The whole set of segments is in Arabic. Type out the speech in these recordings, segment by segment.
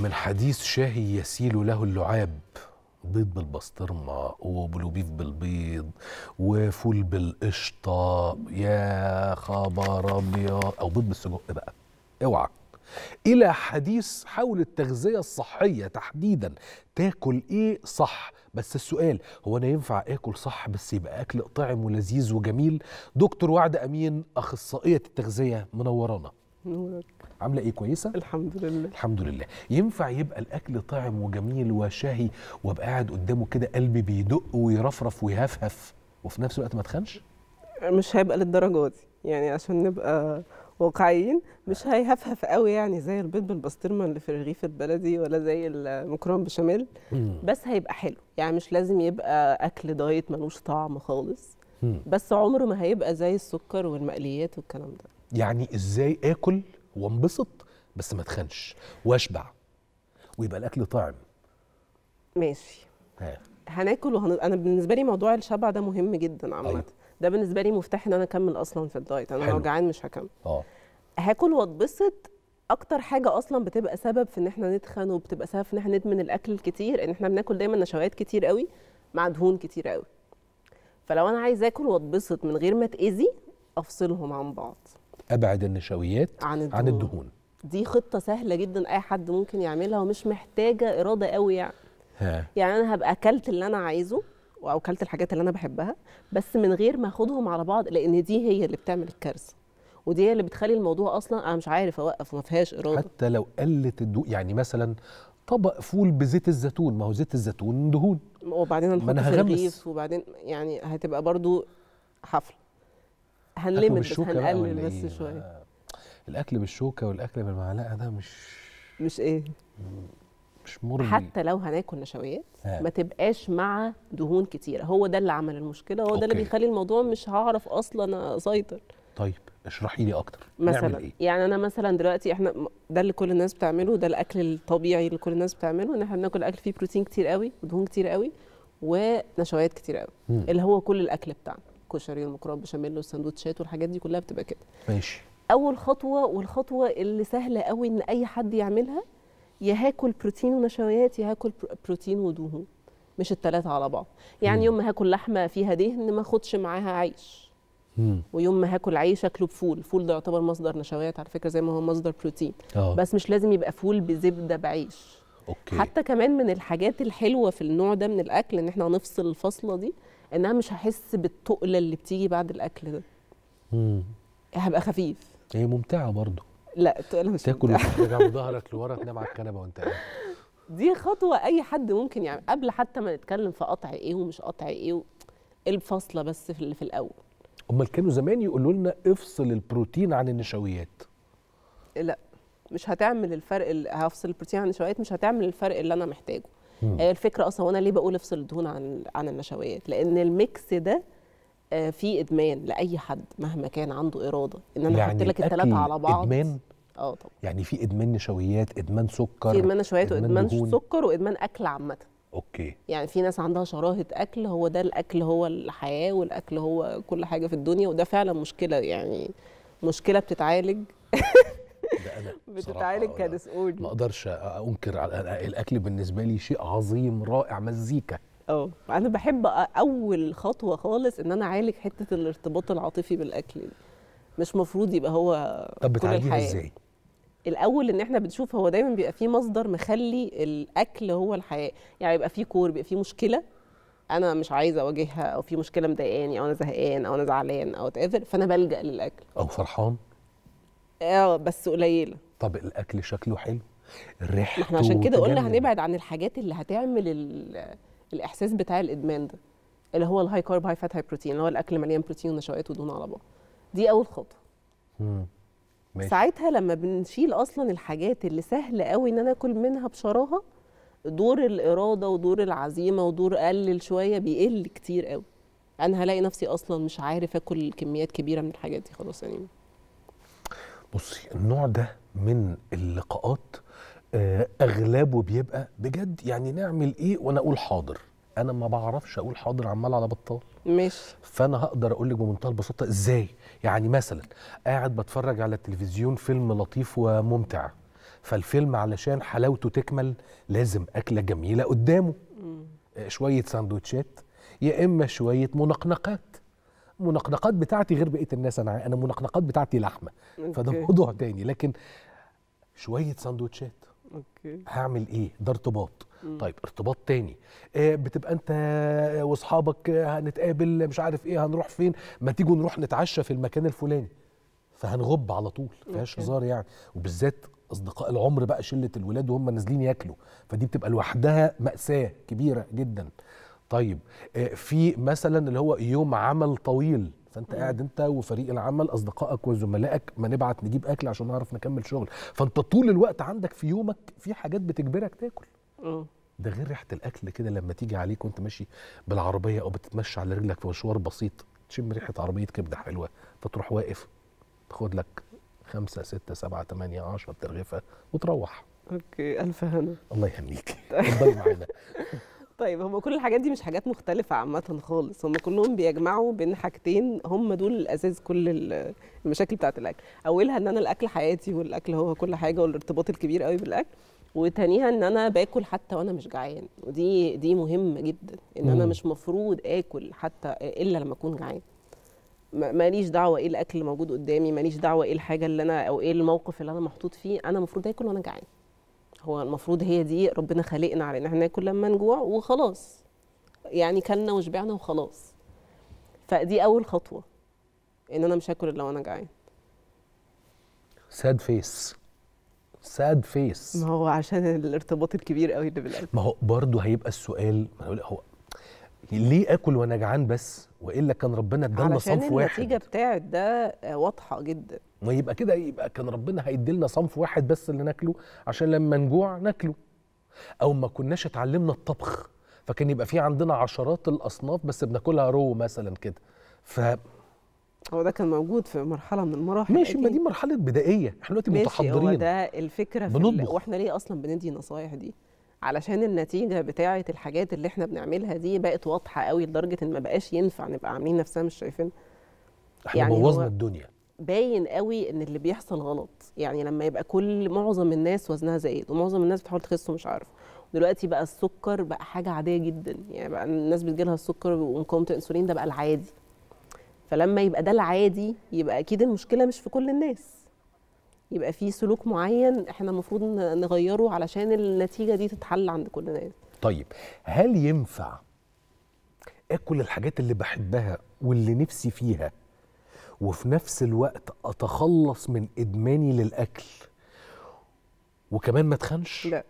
ومن حديث شاهي يسيل له اللعاب بيض بالبسطرمة وبلوبيف بالبيض وفول بالقشطة يا خبر أبيض أو بيض بالسجق بقى اوعى إلى حديث حول التغذية الصحية تحديدا تاكل إيه صح بس السؤال هو أنا ينفع آكل صح بس يبقى أكل طعم ولذيذ وجميل دكتور وعد أمين أخصائية التغذية منورانا عامله ايه كويسه الحمد لله الحمد لله ينفع يبقى الاكل طعم وجميل وشهي وابقى قاعد قدامه كده قلبي بيدق ويرفرف ويهفهف وفي نفس الوقت ما تخنش مش هيبقى للدرجه دي يعني عشان نبقى واقعيين مش هيهفهف قوي يعني زي البيض بالبسطرمه اللي في الرغيف البلدي ولا زي المكرونه بشاميل بس هيبقى حلو يعني مش لازم يبقى اكل دايت ملوش طعم خالص بس عمره ما هيبقى زي السكر والمقليات والكلام ده يعني ازاي اكل وانبسط بس ما اتخنش واشبع ويبقى الاكل طعم ماشي ها. هناكل وهن... انا بالنسبه لي موضوع الشبع ده مهم جدا عامه أيوه. ده بالنسبه لي مفتاح ان انا اكمل اصلا في الدايت انا لو جعان مش هكمل اه هاكل واتبسط اكتر حاجه اصلا بتبقى سبب في ان احنا نتخن وبتبقى سبب في ان احنا ندمن الاكل الكتير ان احنا بناكل دايما نشويات كتير قوي مع دهون كتير قوي فلو انا عايز اكل واتبسط من غير ما تاذي افصلهم عن بعض ابعد النشويات عن الدهون, عن الدهون. دي خطه سهله جدا اي حد ممكن يعملها ومش محتاجه اراده قوي يعني ها. يعني انا هبقى اكلت اللي انا عايزه او اكلت الحاجات اللي انا بحبها بس من غير ما اخدهم على بعض لان دي هي اللي بتعمل الكارثه ودي هي اللي بتخلي الموضوع اصلا انا مش عارف اوقف ما فيهاش اراده حتى لو قلت الدهون يعني مثلا طبق فول بزيت الزيتون ما هو زيت الزيتون دهون وبعدين هنحط في الرغيف وبعدين يعني هتبقى برضو حفله هنلمت بس هنقلل بس شويه الاكل بالشوكه والاكل بالمعلقه ده مش مش ايه مش مرضي حتى لو هناكل نشويات ما تبقاش مع دهون كتيره هو ده اللي عمل المشكله هو ده اللي بيخلي الموضوع مش هعرف اصلا اسيطر طيب اشرحي لي اكتر مثلا نعمل إيه؟ يعني انا مثلا دلوقتي احنا ده اللي كل الناس بتعمله ده الاكل الطبيعي اللي كل الناس بتعمله ان احنا بناكل اكل فيه بروتين كتير قوي ودهون كتير قوي ونشويات كتير قوي مم. اللي هو كل الاكل بتاعنا الكشري والمكرونه بشاميل والسندوتشات والحاجات دي كلها بتبقى كده ماشي اول خطوه والخطوه اللي سهله قوي ان اي حد يعملها يا هاكل بروتين ونشويات يا هاكل بروتين ودهون مش الثلاثه على بعض يعني يوم ما هاكل لحمه فيها دهن ما اخدش معاها عيش ويوم ما هاكل عيش اكله بفول الفول ده يعتبر مصدر نشويات على فكره زي ما هو مصدر بروتين أوه. بس مش لازم يبقى فول بزبده بعيش أوكي. حتى كمان من الحاجات الحلوه في النوع ده من الاكل ان احنا هنفصل الفصله دي ان انا مش هحس بالتقله اللي بتيجي بعد الاكل ده امم هبقى خفيف هي ممتعه برضه لا التقله مش تاكل وترجع بظهرك لورا تنام على الكنبه وانت قاعد دي خطوه اي حد ممكن يعني قبل حتى ما نتكلم في قطع ايه ومش قطع ايه و... الفاصله بس في اللي في الاول امال كانوا زمان يقولوا لنا افصل البروتين عن النشويات لا مش هتعمل الفرق هفصل البروتين عن النشويات مش هتعمل الفرق اللي انا محتاجه هي آه، الفكره اصلا وانا ليه بقول افصل الدهون عن عن النشويات لان الميكس ده آه، في ادمان لاي حد مهما كان عنده اراده ان انا يعني احط لك الثلاثه على بعض ادمان اه طبعا يعني في ادمان نشويات ادمان سكر في ادمان نشويات وادمان سكر وادمان اكل عامه اوكي يعني في ناس عندها شراهه اكل هو ده الاكل هو الحياه والاكل هو كل حاجه في الدنيا وده فعلا مشكله يعني مشكله بتتعالج ده انا بتتعالج آه، كدسقول ما اقدرش انكر الاكل بالنسبه لي شيء عظيم رائع مزيكا اه انا بحب اول خطوه خالص ان انا اعالج حته الارتباط العاطفي بالاكل دي مش مفروض يبقى هو طب بتعالجيه ازاي الاول ان احنا بنشوف هو دايما بيبقى فيه مصدر مخلي الاكل هو الحياه يعني يبقى فيه كور بيبقى فيه مشكله انا مش عايزه اواجهها او في مشكله مضايقاني او انا زهقان او انا زعلان او تقفل فانا بلجا للاكل او فرحان اه بس قليله طب الاكل شكله حلو ريحته احنا عشان كده قلنا هنبعد عن الحاجات اللي هتعمل الاحساس بتاع الادمان ده اللي هو الهاي كارب هاي فات هاي بروتين اللي هو الاكل مليان بروتين ونشويات ودهون على بعض دي اول خطوه ساعتها لما بنشيل اصلا الحاجات اللي سهل قوي ان انا اكل منها بشراهه دور الاراده ودور العزيمه ودور قلل شويه بيقل كتير قوي انا هلاقي نفسي اصلا مش عارف اكل كميات كبيره من الحاجات دي خلاص يعني بصي النوع ده من اللقاءات آه، اغلبه بيبقى بجد يعني نعمل ايه وانا اقول حاضر انا ما بعرفش اقول حاضر عمال على بطال ماشي فانا هقدر اقول لك بمنتهى البساطه ازاي يعني مثلا قاعد بتفرج على التلفزيون فيلم لطيف وممتع فالفيلم علشان حلاوته تكمل لازم اكله جميله قدامه آه، شويه سندوتشات يا اما شويه منقنقات المنقنقات بتاعتي غير بقيه الناس انا انا المنقنقات بتاعتي لحمه فده موضوع تاني لكن شويه سندوتشات اوكي هعمل ايه ده ارتباط طيب ارتباط تاني آه، بتبقى انت واصحابك آه، هنتقابل مش عارف ايه هنروح فين ما تيجوا نروح نتعشى في المكان الفلاني فهنغب على طول فيهاش هزار يعني وبالذات اصدقاء العمر بقى شله الولاد وهم نازلين ياكلوا فدي بتبقى لوحدها ماساه كبيره جدا طيب آه، في مثلا اللي هو يوم عمل طويل فانت قاعد انت وفريق العمل اصدقائك وزملائك ما نبعت نجيب اكل عشان نعرف نكمل شغل فانت طول الوقت عندك في يومك في حاجات بتجبرك تاكل ده غير ريحه الاكل كده لما تيجي عليك وانت ماشي بالعربيه او بتتمشى على رجلك في مشوار بسيط تشم ريحه عربيه كبده حلوه فتروح واقف تاخد لك خمسة ستة سبعة ثمانية عشرة ترغيفة وتروح اوكي الف هنا الله يهنيك طيب. اتفضلي معانا طيب هم كل الحاجات دي مش حاجات مختلفة عامة خالص هم كلهم بيجمعوا بين حاجتين هم دول الأساس كل المشاكل بتاعة الأكل أولها إن أنا الأكل حياتي والأكل هو كل حاجة والارتباط الكبير قوي بالأكل وتانيها ان انا باكل حتى وانا مش جعان ودي دي مهمه جدا ان مم. انا مش مفروض اكل حتى الا لما اكون جعان ماليش دعوه ايه الاكل اللي موجود قدامي ماليش دعوه ايه الحاجه اللي انا او ايه الموقف اللي انا محطوط فيه انا المفروض اكل وانا جعان هو المفروض هي دي ربنا خلقنا على ان احنا ناكل لما نجوع وخلاص يعني كلنا وشبعنا وخلاص فدي اول خطوه ان انا مش هاكل الا وانا جعان ساد فيس ساد فيس ما هو عشان الارتباط الكبير قوي اللي بالقلب ما هو برضه هيبقى السؤال هو ليه اكل وانا جعان بس والا كان ربنا ادانا صنف واحد عشان النتيجه بتاعت ده واضحه جدا ما يبقى كده يبقى كان ربنا هيدي لنا صنف واحد بس اللي ناكله عشان لما نجوع ناكله او ما كناش اتعلمنا الطبخ فكان يبقى في عندنا عشرات الاصناف بس بناكلها رو مثلا كده ف هو ده كان موجود في مرحله من المراحل ماشي ما دي مرحله بدائيه احنا دلوقتي متحضرين هو ده الفكره في واحنا ليه اصلا بندي نصايح دي علشان النتيجه بتاعه الحاجات اللي احنا بنعملها دي بقت واضحه قوي لدرجه ان ما بقاش ينفع نبقى عاملين نفسنا مش شايفينها احنا يعني بوظنا الدنيا باين قوي ان اللي بيحصل غلط يعني لما يبقى كل معظم الناس وزنها زايد ومعظم الناس بتحاول تخس ومش عارفه دلوقتي بقى السكر بقى حاجه عاديه جدا يعني بقى الناس بتجيلها السكر ومقاومه الانسولين ده بقى العادي فلما يبقى ده العادي يبقى اكيد المشكله مش في كل الناس يبقى في سلوك معين احنا المفروض نغيره علشان النتيجه دي تتحل عند كل الناس طيب هل ينفع اكل الحاجات اللي بحبها واللي نفسي فيها وفي نفس الوقت اتخلص من ادماني للاكل وكمان ما اتخنش لا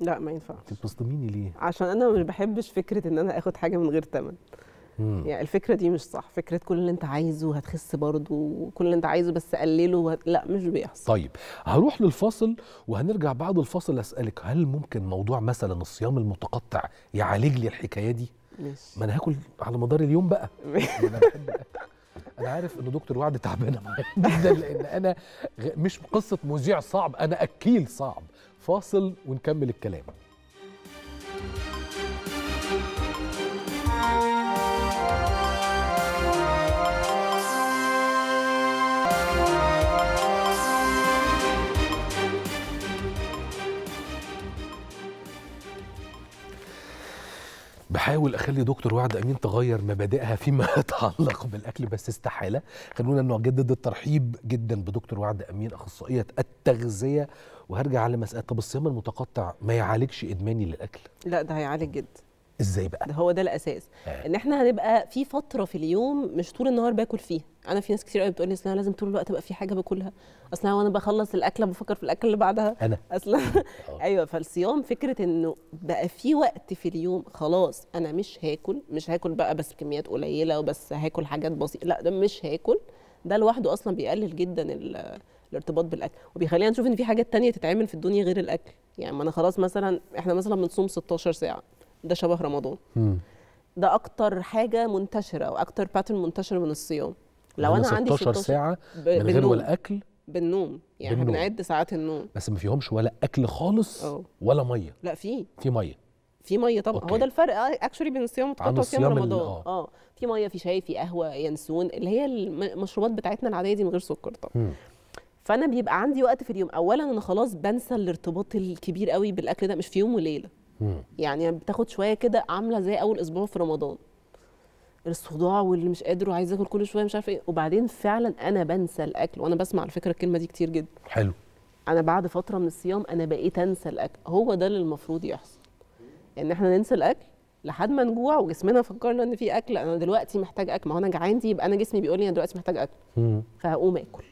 لا ما ينفعش انت بتصدميني ليه عشان انا مش بحبش فكره ان انا اخد حاجه من غير ثمن يعني الفكره دي مش صح فكره كل اللي انت عايزه هتخس برضه وكل اللي انت عايزه بس قلله وهت... لا مش بيحصل طيب هروح للفاصل وهنرجع بعد الفاصل اسالك هل ممكن موضوع مثلا الصيام المتقطع يعالج لي الحكايه دي ماشي ما انا هاكل على مدار اليوم بقى انا بحب انا عارف ان دكتور وعد تعبانه معايا جدا لان انا مش قصه مذيع صعب انا اكيل صعب فاصل ونكمل الكلام الاول اخلي دكتور وعد امين تغير مبادئها فيما يتعلق بالاكل بس استحاله خلونا نجدد الترحيب جدا بدكتور وعد امين اخصائيه التغذيه وهرجع على مساله طب الصيام المتقطع ما يعالجش ادماني للاكل لا ده هيعالج جدا ازاي بقى ده هو ده الاساس آه. ان احنا هنبقى في فتره في اليوم مش طول النهار باكل فيها انا في ناس كتير قوي بتقول لي انا لازم طول الوقت ابقى في حاجه باكلها اصل انا وانا بخلص الاكله بفكر في الاكل اللي بعدها انا اصلا آه. ايوه فالصيام فكره انه بقى في وقت في اليوم خلاص انا مش هاكل مش هاكل بقى بس كميات قليله وبس هاكل حاجات بسيطه لا ده مش هاكل ده لوحده اصلا بيقلل جدا الارتباط بالاكل وبيخلينا نشوف ان في حاجات تانية تتعمل في الدنيا غير الاكل يعني ما انا خلاص مثلا احنا مثلا بنصوم 16 ساعه ده شبه رمضان مم. ده اكتر حاجه منتشره او اكتر باترن منتشر من الصيام لو يعني انا عندي 16 ساعه من غير ولا اكل بالنوم يعني بالنوم. بنعد ساعات النوم بس ما فيهمش ولا اكل خالص أوه. ولا ميه لا في في ميه في ميه طبعا هو ده الفرق اكشولي آه، بين الصيام وتقطع صيام رمضان اه آه في ميه في شاي في قهوه ينسون اللي هي المشروبات بتاعتنا العاديه دي من غير سكر طبعا م. فانا بيبقى عندي وقت في اليوم اولا انا خلاص بنسى الارتباط الكبير قوي بالاكل ده مش في يوم وليله يعني بتاخد شويه كده عامله زي اول اسبوع في رمضان الصداع واللي مش قادر وعايز اكل كل شويه مش عارف ايه وبعدين فعلا انا بنسى الاكل وانا بسمع على فكره الكلمه دي كتير جدا حلو انا بعد فتره من الصيام انا بقيت انسى الاكل هو ده اللي المفروض يحصل ان يعني احنا ننسى الاكل لحد ما نجوع وجسمنا فكرنا ان في اكل انا دلوقتي محتاج اكل ما هو انا جعان دي يبقى انا جسمي بيقول لي انا دلوقتي محتاج اكل فهقوم اكل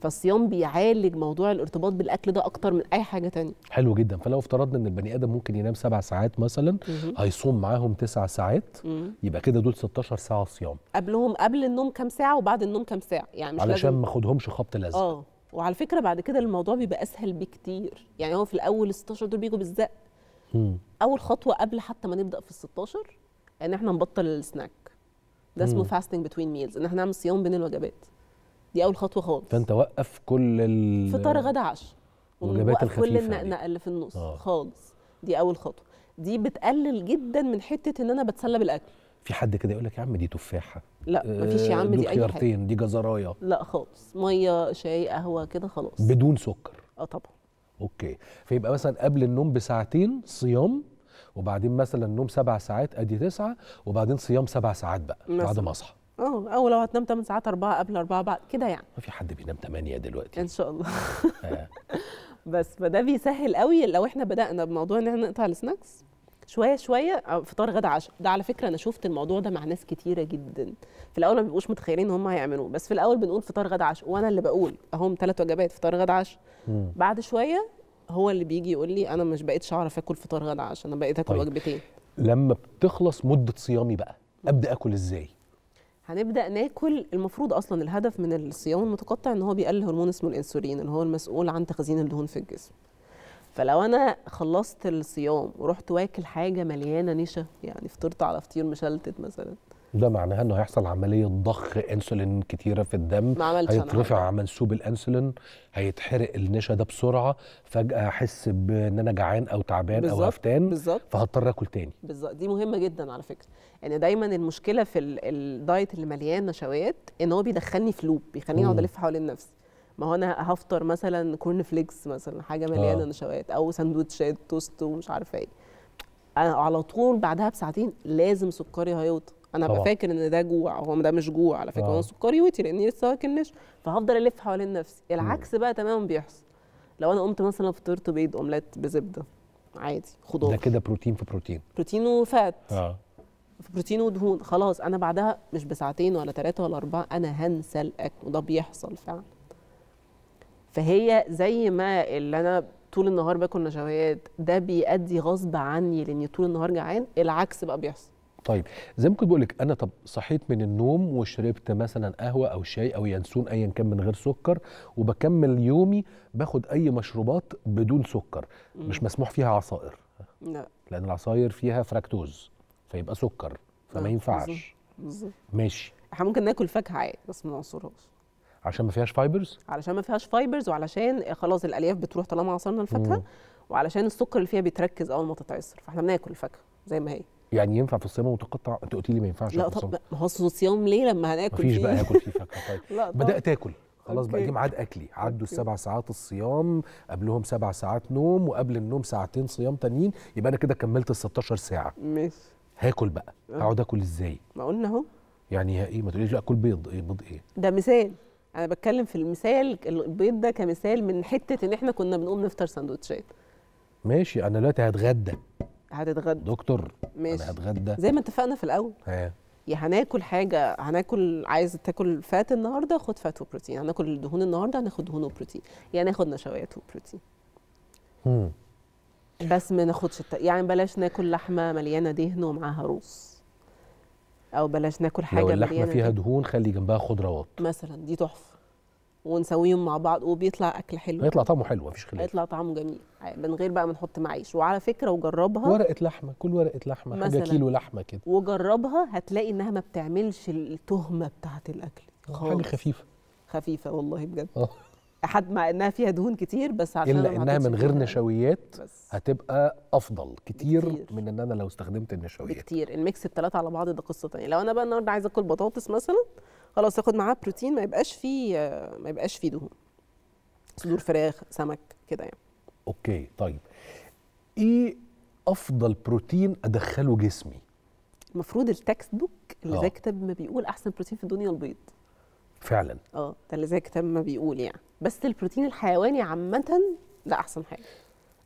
فالصيام بيعالج موضوع الارتباط بالاكل ده اكتر من اي حاجه تانية حلو جدا فلو افترضنا ان البني ادم ممكن ينام سبع ساعات مثلا هيصوم معاهم تسع ساعات يبقى كده دول 16 ساعه صيام قبلهم قبل النوم كام ساعه وبعد النوم كام ساعه يعني مش علشان ما اخدهمش خبط لازم اه وعلى فكره بعد كده الموضوع بيبقى اسهل بكتير يعني هو في الاول 16 دول بيجوا بالزق اول خطوه قبل حتى ما نبدا في ال 16 ان يعني احنا نبطل السناك ده اسمه فاستنج بتوين ميلز ان احنا نعمل صيام بين الوجبات دي اول خطوه خالص فانت وقف كل ال فطار غدا عشاء الوجبات الخفيفه كل النقنقه اللي في النص آه. خالص دي اول خطوه دي بتقلل جدا من حته ان انا بتسلى بالاكل في حد كده يقول لك يا عم دي تفاحه لا آه مفيش يا عم دي اي حاجه دي جزرايه لا خالص ميه شاي قهوه كده خلاص بدون سكر اه طبعا اوكي فيبقى مثلا قبل النوم بساعتين صيام وبعدين مثلا نوم سبع ساعات ادي تسعه وبعدين صيام سبع ساعات بقى بعد ما اصحى اه او لو هتنام 8 ساعات 4 قبل 4 بعد كده يعني ما في حد بينام 8 دلوقتي ان شاء الله آه. بس فده بيسهل قوي لو احنا بدانا بموضوع ان احنا نقطع السناكس شويه شويه فطار غدا عشاء ده على فكره انا شفت الموضوع ده مع ناس كتيره جدا في الاول ما بيبقوش متخيلين ان هم هيعملوه بس في الاول بنقول فطار غدا عشاء وانا اللي بقول اهم ثلاث وجبات فطار غدا عشاء بعد شويه هو اللي بيجي يقول لي انا مش بقيتش اعرف اكل فطار غدا عشاء انا بقيت اكل طيب. وجبتين لما بتخلص مده صيامي بقى ابدا اكل ازاي هنبدا ناكل المفروض اصلا الهدف من الصيام المتقطع ان هو بيقلل هرمون اسمه الانسولين اللي هو المسؤول عن تخزين الدهون في الجسم فلو انا خلصت الصيام ورحت واكل حاجه مليانه نشا يعني فطرت على فطير مشلتت مثلا ده معناها انه هيحصل عمليه ضخ انسولين كتيره في الدم هيترفع منسوب الانسولين هيتحرق النشا ده بسرعه فجاه احس بان انا جعان او تعبان او هفتان بالظبط فهضطر اكل تاني بالظبط دي مهمه جدا على فكره يعني دايما المشكله في الدايت اللي مليان نشويات ان هو بيدخلني في لوب بيخليني اقعد الف حوالين نفسي ما هو انا هفطر مثلا كورن فليكس مثلا حاجه مليانه آه. نشويات او سندوتشات توست ومش عارفه ايه على طول بعدها بساعتين لازم سكري هيوطى انا هبقى فاكر ان ده جوع هو ده مش جوع على فكره هو آه. سكريوتي لاني لسه واكل نشا فهفضل الف حوالين نفسي العكس بقى تماما بيحصل لو انا قمت مثلا فطرت بيض اومليت بزبده عادي خضار ده كده بروتين في بروتين بروتين وفات اه بروتين ودهون خلاص انا بعدها مش بساعتين ولا ثلاثه ولا اربعه انا هنسى الاكل وده بيحصل فعلا فهي زي ما اللي انا طول النهار باكل نشويات ده بيأدي غصب عني لاني طول النهار جعان العكس بقى بيحصل طيب زي ما كنت بقول لك انا طب صحيت من النوم وشربت مثلا قهوه او شاي او ينسون ايا كان من غير سكر وبكمل يومي باخد اي مشروبات بدون سكر مش مسموح فيها عصائر لا لان العصاير فيها فراكتوز فيبقى سكر فما آه، ينفعش بالظبط ماشي احنا ممكن ناكل فاكهه عادي بس ما نعصرهاش عشان ما فيهاش فايبرز علشان ما فيهاش فايبرز وعلشان خلاص الالياف بتروح طالما عصرنا الفاكهه وعلشان السكر اللي فيها بيتركز اول ما تتعصر فاحنا بناكل الفاكهه زي ما هي يعني ينفع في الصيام متقطع انت قلت لي ما ينفعش لا طب ما هو الصيام ليه لما هناكل مفيش بقى هاكل فيه فاكهه طيب بدات اكل خلاص بقى دي ميعاد اكلي عدوا السبع ساعات الصيام قبلهم سبع ساعات نوم وقبل النوم ساعتين صيام تانيين يبقى انا كده كملت ال 16 ساعه ماشي هاكل بقى آه. هقعد اكل ازاي ما قلنا اهو يعني ايه ما تقوليش اكل بيض ايه بيض ايه ده مثال انا بتكلم في المثال البيض ده كمثال من حته ان احنا كنا بنقوم نفطر سندوتشات ماشي انا دلوقتي هتغدى هتتغدى دكتور ماشي انا هتغدى زي ما اتفقنا في الاول هي. يا هناكل حاجه هناكل عايز تاكل فات النهارده خد فات وبروتين هناكل دهون النهارده هناخد دهون وبروتين يعني ناخد نشويات وبروتين مم. بس ما ناخدش الت... يعني بلاش ناكل لحمه مليانه دهن ومعاها روس او بلاش ناكل حاجه لو اللحمه مليانة فيها دهون خلي جنبها خضروات مثلا دي تحفه ونسويهم مع بعض وبيطلع اكل حلو هيطلع طعمه حلو مفيش خلاف هيطلع طعمه جميل من غير بقى ما نحط معيش وعلى فكره وجربها ورقه لحمه كل ورقه لحمه مثلا حاجه كيلو لحمه كده وجربها هتلاقي انها ما بتعملش التهمه بتاعه الاكل خالص حاجه خفيفه خفيفه والله بجد اه حد مع انها فيها دهون كتير بس عشان الا انها من غير نشويات بس. هتبقى افضل كتير, كتير من ان انا لو استخدمت النشويات كتير الميكس الثلاثه على بعض ده قصه ثانيه لو انا بقى النهارده عايز اكل بطاطس مثلا خلاص تاخد معاه بروتين ما يبقاش فيه ما يبقاش فيه دهون صدور فراخ سمك كده يعني اوكي طيب ايه افضل بروتين ادخله جسمي المفروض التكست بوك اللي آه. زي كتاب ما بيقول احسن بروتين في الدنيا البيض فعلا اه ده اللي زي كتاب ما بيقول يعني بس البروتين الحيواني عامه ده احسن حاجه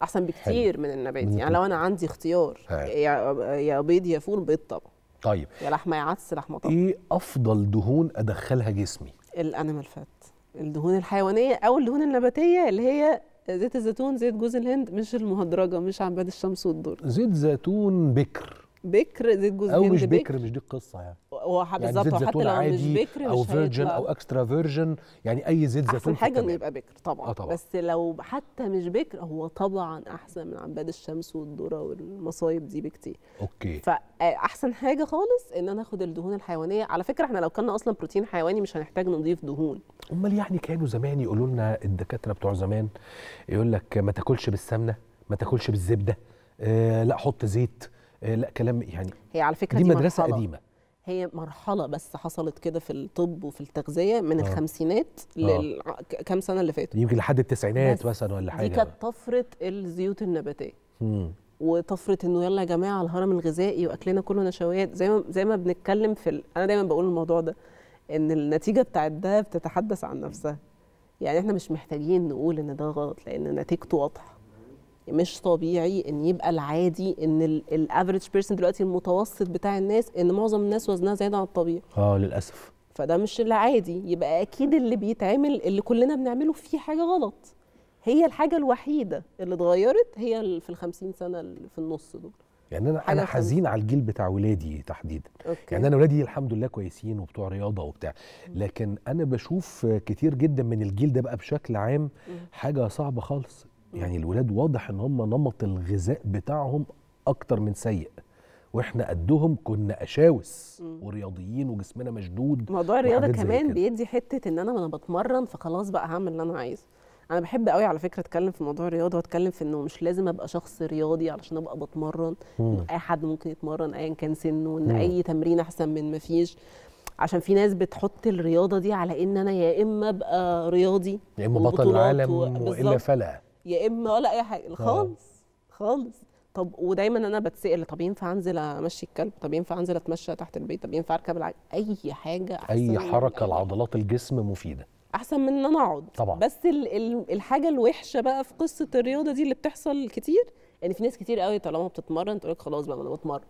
احسن بكتير حلو. من النباتي يعني لو انا عندي اختيار يا, يا بيض يا فول بيض طبعا طيب يا لحمه يا عدس لحمه طبعا ايه افضل دهون ادخلها جسمي الانيمال فات الدهون الحيوانيه او الدهون النباتيه اللي هي زيت الزيتون زيت جوز الهند مش المهدرجه مش عباد الشمس والدر زيت زيتون بكر بكر زيت جوز الهند او مش بكر, بكر مش دي القصه يعني هو يعني بالظبط زيت زيتون حتى لو مش بكر او فيرجن او اكسترا فيرجن يعني اي زيت زيتون احسن حاجه انه يبقى بكر طبعا. آه طبعا بس لو حتى مش بكر هو طبعا احسن من عباد الشمس والذره والمصايب دي بكتير اوكي فاحسن آه، حاجه خالص ان انا اخد الدهون الحيوانيه على فكره احنا لو كنا اصلا بروتين حيواني مش هنحتاج نضيف دهون امال يعني كانوا زمان يقولوا لنا الدكاتره بتوع زمان يقول لك ما تاكلش بالسمنه ما تاكلش بالزبده آه لا حط زيت آه لا كلام يعني هي على فكره دي, دي مدرسه قديمه هي مرحله بس حصلت كده في الطب وفي التغذيه من أوه. الخمسينات آه. لكم سنه اللي فاتوا يمكن لحد التسعينات مثلا ولا حاجه دي كانت طفره الزيوت النباتيه وطفره انه يلا يا جماعه الهرم الغذائي واكلنا كله نشويات زي ما زي ما بنتكلم في ال... انا دايما بقول الموضوع ده ان النتيجه بتاعت ده بتتحدث عن نفسها يعني احنا مش محتاجين نقول ان ده غلط لان نتيجته واضحه مش طبيعي ان يبقى العادي ان الافريج بيرسون دلوقتي المتوسط بتاع الناس ان معظم الناس وزنها زايد عن الطبيعي اه للاسف فده مش العادي يبقى اكيد اللي بيتعمل اللي كلنا بنعمله فيه حاجه غلط هي الحاجه الوحيده اللي اتغيرت هي في ال 50 سنه اللي في النص دول يعني انا انا حزين على الجيل بتاع ولادي تحديدا يعني انا ولادي الحمد لله كويسين وبتوع رياضه وبتاع لكن انا بشوف كتير جدا من الجيل ده بقى بشكل عام حاجه صعبه خالص يعني الولاد واضح ان هم نمط الغذاء بتاعهم اكتر من سيء واحنا قدهم كنا اشاوس ورياضيين وجسمنا مشدود موضوع الرياضه كمان بيدي حته ان انا انا بتمرن فخلاص بقى هعمل اللي انا عايزه انا بحب قوي على فكره اتكلم في موضوع الرياضه واتكلم في انه مش لازم ابقى شخص رياضي علشان ابقى بتمرن مم. اي حد ممكن يتمرن ايا كان سنه ان اي تمرين احسن من ما فيش عشان في ناس بتحط الرياضه دي على ان انا يا اما ابقى رياضي يا اما بطل العالم والا فلا يا اما ولا اي حاجه آه. خالص خالص طب ودايما انا بتسال طب ينفع انزل امشي الكلب طب ينفع انزل اتمشى تحت البيت طب ينفع اركب العجل اي حاجه أحسن اي حركه لعضلات الجسم مفيده احسن من ان انا اقعد طبعا بس الحاجه الوحشه بقى في قصه الرياضه دي اللي بتحصل كتير ان يعني في ناس كتير قوي طالما بتتمرن تقول لك خلاص بقى انا بتمرن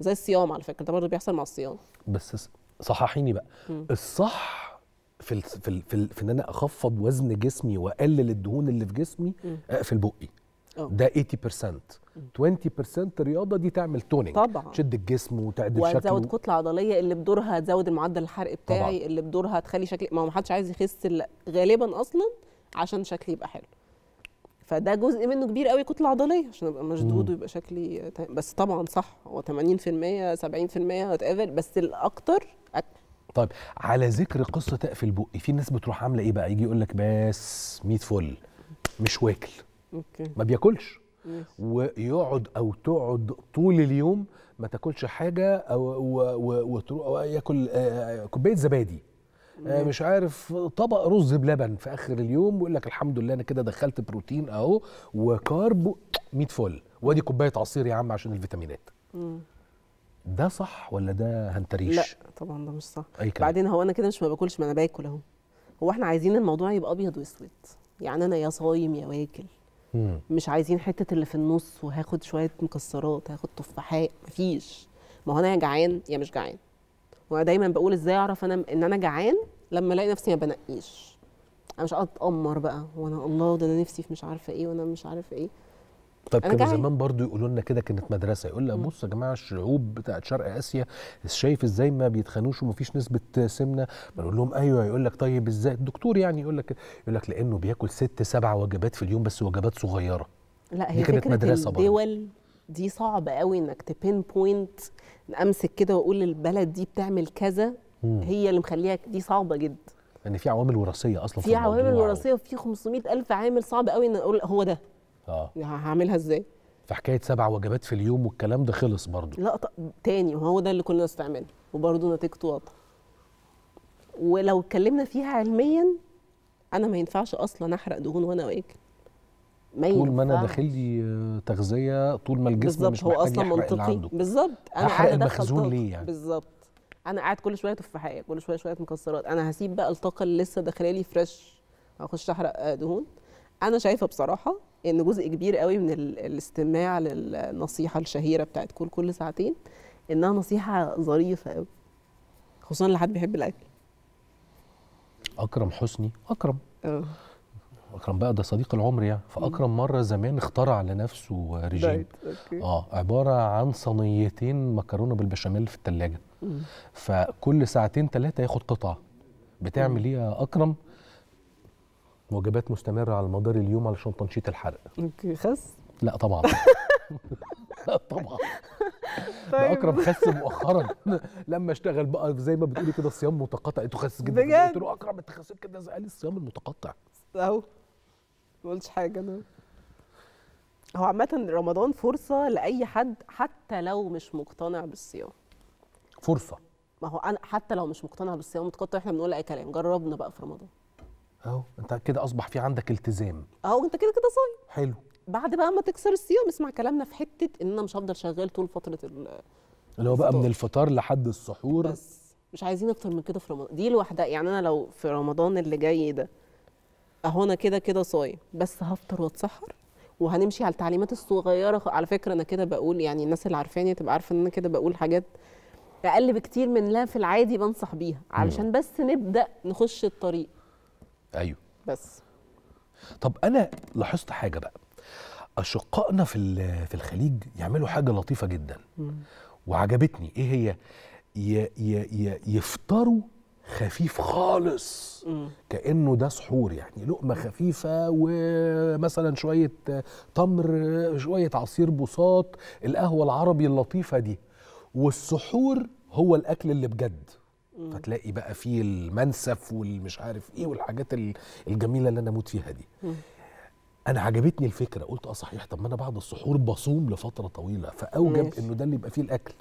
زي الصيام على فكره ده برضه بيحصل مع الصيام بس صححيني بقى م. الصح في الـ في الـ في, الـ في ان انا اخفض وزن جسمي واقلل الدهون اللي في جسمي اقفل آه، بقي أه. ده 80% 20% رياضه دي تعمل تونينج طبعا تشد الجسم وتعدل شكله وتزود كتله عضليه اللي بدورها تزود المعدل الحرق بتاعي طبعا. اللي بدورها تخلي شكلي ما هو محدش عايز يخس غالبا اصلا عشان شكلي يبقى حلو فده جزء منه كبير قوي كتله عضليه عشان ابقى مشدود ويبقى شكلي بس طبعا صح هو 80% 70% وات ايفر بس الاكتر طيب على ذكر قصه تقفل بقي في ناس بتروح عامله ايه بقى يجي يقول لك بس 100 فل مش واكل أوكي. ما بياكلش ويقعد او تقعد طول اليوم ما تاكلش حاجه او, أو, أو ياكل آه، آه، كوبايه زبادي آه، مش عارف طبق رز بلبن في اخر اليوم ويقول لك الحمد لله انا كده دخلت بروتين اهو وكارب 100 فل وادي كوبايه عصير يا عم عشان الفيتامينات ده صح ولا ده هنتريش لا طبعا ده مش صح أي كلام. بعدين هو انا كده مش ما باكلش ما انا باكل اهو هو احنا عايزين الموضوع يبقى ابيض واسود يعني انا يا صايم يا واكل مم. مش عايزين حته اللي في النص وهاخد شويه مكسرات هاخد تفاحات مفيش ما هو انا يا جعان يا مش جعان وانا دايما بقول ازاي اعرف انا ان انا جعان لما الاقي نفسي ما بنقيش انا مش قاعده اتامر بقى وانا الله ده انا نفسي في مش عارفه ايه وانا مش عارفه ايه طيب كانوا زمان برضو يقولوا لنا كده كانت مدرسه يقول لك بص يا جماعه الشعوب بتاعت شرق اسيا شايف ازاي ما بيتخانوش ومفيش نسبه سمنه بنقول لهم ايوه يقول لك طيب ازاي الدكتور يعني يقول لك يقول لك لانه بياكل ست سبع وجبات في اليوم بس وجبات صغيره لا هي دي كانت مدرسه برضو. الدول دي صعب قوي انك تبين بوينت امسك كده واقول البلد دي بتعمل كذا مم. هي اللي مخليها دي صعبه جدا يعني في عوامل وراثيه اصلا في, في عوامل وراثيه وفي 500 الف عامل صعب قوي ان اقول هو ده اه هعملها ازاي فحكايه سبع وجبات في اليوم والكلام ده خلص برضه لا تاني وهو ده اللي كنا نستعمله وبرضه نتيجته واضحه ولو اتكلمنا فيها علميا انا ما ينفعش اصلا احرق دهون وانا واكل ما طول ما انا داخل لي آه، تغذيه طول ما الجسم مش هو اصلا منطقي بالظبط انا هحرق مخزون ليه يعني بالظبط انا قاعد كل شويه تفاحيه كل شويه شويه مكسرات انا هسيب بقى الطاقه اللي لسه داخله لي فريش هخش احرق آه، دهون انا شايفه بصراحه ان جزء كبير قوي من الاستماع للنصيحه الشهيره بتاعت كل كل ساعتين انها نصيحه ظريفه قوي خصوصا لحد بيحب الاكل اكرم حسني اكرم أوه. اكرم بقى ده صديق العمر يعني فاكرم مره زمان اخترع لنفسه ريجيم اه عباره عن صينيتين مكرونه بالبشاميل في الثلاجه فكل ساعتين ثلاثه ياخد قطعه بتعمل ايه يا اكرم وجبات مستمره على مدار اليوم علشان تنشيط الحرق خس لا طبعا لا طبعا طيب. اكرم خس مؤخرا لما اشتغل بقى زي ما بتقولي كده صيام متقطع انتوا خس جدا بجد قلت له اكرم انت خسيت كده زي قال الصيام المتقطع اهو ما قلتش حاجه انا هو عامة رمضان فرصة لأي حد حتى لو مش مقتنع بالصيام. فرصة. ما هو أنا حتى لو مش مقتنع بالصيام متقطع احنا بنقول أي كلام جربنا بقى في رمضان. اهو انت كده اصبح في عندك التزام اهو انت كده كده صايم حلو بعد بقى ما تكسر الصيام اسمع كلامنا في حته ان انا مش هفضل شغال طول فتره اللي هو بقى من الفطار لحد السحور بس مش عايزين اكتر من كده في رمضان دي لوحدها يعني انا لو في رمضان اللي جاي ده اهو انا كده كده صايم بس هفطر واتسحر وهنمشي على التعليمات الصغيره على فكره انا كده بقول يعني الناس اللي عارفاني تبقى عارفه ان انا كده بقول حاجات اقل بكتير من لا في العادي بنصح بيها علشان بس نبدا نخش الطريق ايوه بس طب انا لاحظت حاجه بقى اشقائنا في في الخليج يعملوا حاجه لطيفه جدا مم. وعجبتني ايه هي ي ي ي يفطروا خفيف خالص مم. كانه ده سحور يعني لقمه خفيفه ومثلا شويه تمر شويه عصير بوصات القهوه العربي اللطيفه دي والسحور هو الاكل اللي بجد فتلاقي بقى فيه المنسف والمش عارف ايه والحاجات الجميله اللي انا اموت فيها دي انا عجبتني الفكره قلت اه صحيح طب ما انا بعد السحور بصوم لفتره طويله فاوجب انه ده اللي يبقى فيه الاكل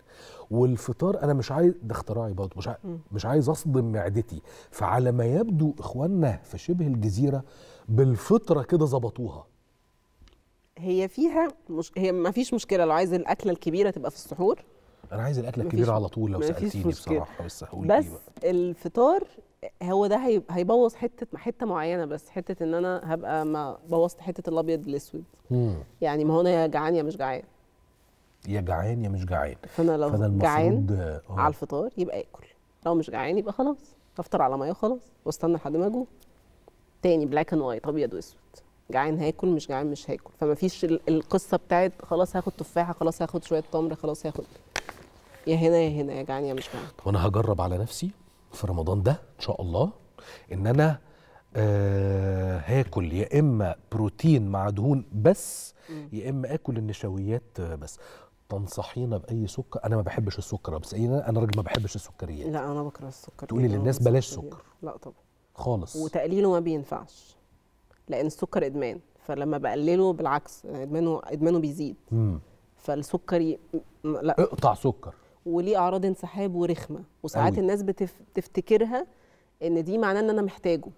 والفطار انا مش عايز ده اختراعي برضه مش عايز مش عايز اصدم معدتي فعلى ما يبدو اخواننا في شبه الجزيره بالفطره كده ظبطوها هي فيها مش هي ما فيش مشكله لو عايز الاكله الكبيره تبقى في السحور انا عايز الاكله الكبيره على طول لو سالتيني بصراحه بس هقول بس الفطار هو ده هيبوظ حته حته معينه بس حته ان انا هبقى ما بوظت حته الابيض الاسود يعني ما هو انا يا جعان يا مش جعان يا جعان يا مش جعان فانا لو فأنا جعان آه. على الفطار يبقى اكل لو مش جعان يبقى خلاص افطر على ميه وخلاص واستنى لحد ما اجوع تاني بلاك اند وايت ابيض واسود جعان هاكل مش جعان مش هاكل فما فيش القصه بتاعت خلاص هاخد تفاحه خلاص هاخد شويه تمر خلاص هاخد يا هنا يا هنا يا جعان يا مش جعان طب انا هجرب على نفسي في رمضان ده ان شاء الله ان انا آه هاكل يا اما بروتين مع دهون بس يا اما اكل النشويات بس تنصحينا باي سكر انا ما بحبش السكر بس انا راجل ما بحبش السكريات لا انا بكره السكر تقولي للناس بلاش سكر لا طبعا خالص وتقليله ما بينفعش لان السكر ادمان فلما بقلله بالعكس ادمانه ادمانه بيزيد امم فالسكري لا اقطع سكر وليه اعراض انسحاب ورخمه وساعات أوي. الناس بتفتكرها ان دي معناه ان انا محتاجه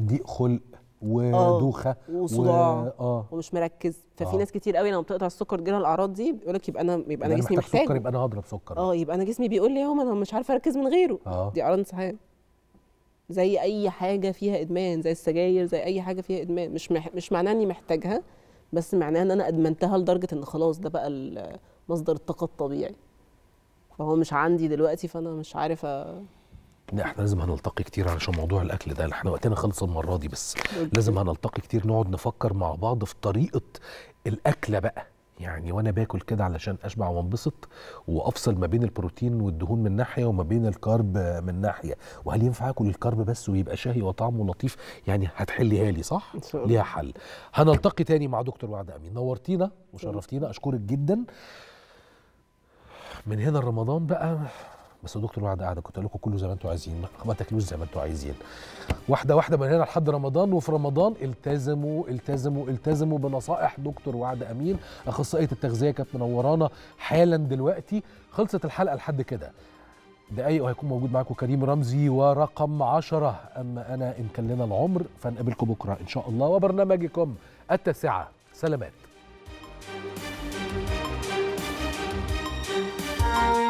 ضيق خلق آه. ودوخه وصداع و... آه. ومش مركز ففي آه. ناس كتير قوي لما بتقطع السكر جالها الاعراض دي بيقول لك يبقى انا يبقى انا جسمي محتاج سكر يبقى انا هضرب سكر اه يبقى انا جسمي بيقول لي يوم انا مش عارفه اركز من غيره آه. دي اعراض انسحاب زي اي حاجه فيها ادمان زي السجاير زي اي حاجه فيها ادمان مش مح... مش معناه اني محتاجها بس معناه ان انا ادمنتها لدرجه ان خلاص ده بقى مصدر الطاقه الطبيعي فهو مش عندي دلوقتي فانا مش عارف لا احنا لازم هنلتقي كتير علشان موضوع الاكل ده احنا وقتنا خلص المره دي بس لازم هنلتقي كتير نقعد نفكر مع بعض في طريقه الاكله بقى يعني وانا باكل كده علشان اشبع وانبسط وافصل ما بين البروتين والدهون من ناحيه وما بين الكارب من ناحيه وهل ينفع اكل الكارب بس ويبقى شهي وطعمه لطيف يعني هتحليها لي صح ليها حل هنلتقي تاني مع دكتور وعد امين نورتينا وشرفتينا اشكرك جدا من هنا لرمضان بقى بس يا دكتور وعد قاعده كنت اقول لكم كله زي ما انتم عايزين ما تاكلوش زي ما انتم عايزين واحده واحده من هنا لحد رمضان وفي رمضان التزموا التزموا التزموا بنصائح دكتور وعد امين اخصائيه التغذيه كانت منورانا حالا دلوقتي خلصت الحلقه لحد كده دقايق وهيكون موجود معاكم كريم رمزي ورقم عشرة أما أنا إن كان لنا العمر فنقابلكم بكرة إن شاء الله وبرنامجكم التاسعة سلامات Thank you.